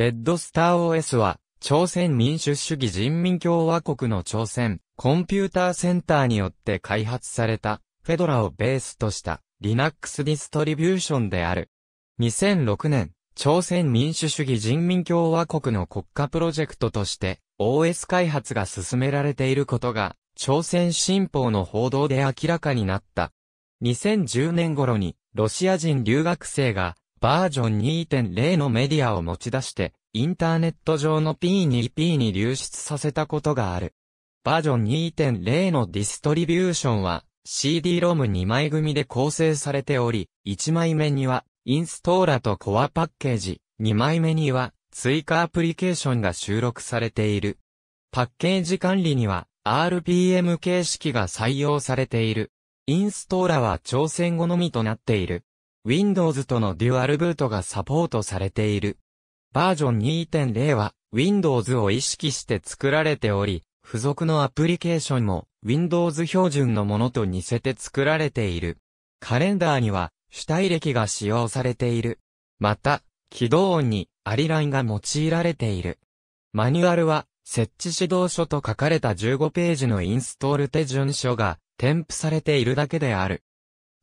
レッドスター OS は、朝鮮民主主義人民共和国の朝鮮、コンピューターセンターによって開発された、フェドラをベースとした、Linux ディストリビューションである。2006年、朝鮮民主主義人民共和国の国家プロジェクトとして、OS 開発が進められていることが、朝鮮新報の報道で明らかになった。2010年頃に、ロシア人留学生が、バージョン2.0のメディアを持ち出して、インターネット上の P2P に流出させたことがある。バージョン2.0のディストリビューションは CD-ROM2 枚組で構成されており、1枚目にはインストーラとコアパッケージ、2枚目には追加アプリケーションが収録されている。パッケージ管理には RPM 形式が採用されている。インストーラは挑戦後のみとなっている。Windows とのデュアルブートがサポートされている。バージョン2.0は Windows を意識して作られており、付属のアプリケーションも Windows 標準のものと似せて作られている。カレンダーには主体歴が使用されている。また、起動音にアリラインが用いられている。マニュアルは設置指導書と書かれた15ページのインストール手順書が添付されているだけである。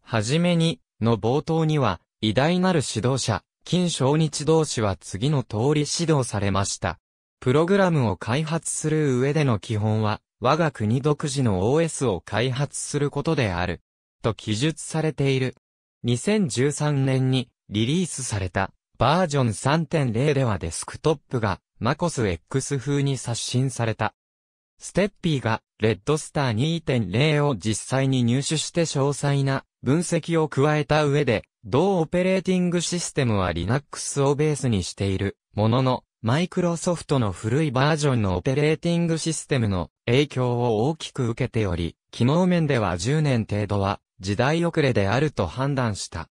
はじめにの冒頭には、偉大なる指導者、金正日同士は次の通り指導されました。プログラムを開発する上での基本は、我が国独自の OS を開発することである。と記述されている。2013年にリリースされたバージョン3.0ではデスクトップがマコス X 風に刷新された。ステッピーがレッドスター2.0を実際に入手して詳細な分析を加えた上で、同オペレーティングシステムは Linux をベースにしているものの、マイクロソフトの古いバージョンのオペレーティングシステムの影響を大きく受けており、機能面では10年程度は時代遅れであると判断した。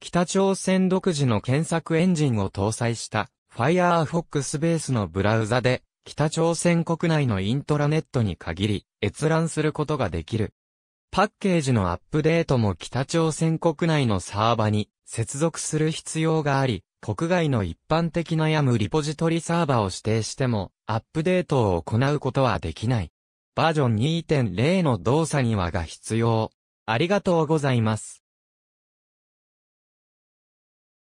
北朝鮮独自の検索エンジンを搭載した Firefox ベースのブラウザで北朝鮮国内のイントラネットに限り閲覧することができる。パッケージのアップデートも北朝鮮国内のサーバに接続する必要があり、国外の一般的なヤムリポジトリサーバを指定しても、アップデートを行うことはできない。バージョン2.0の動作にはが必要。ありがとうございます。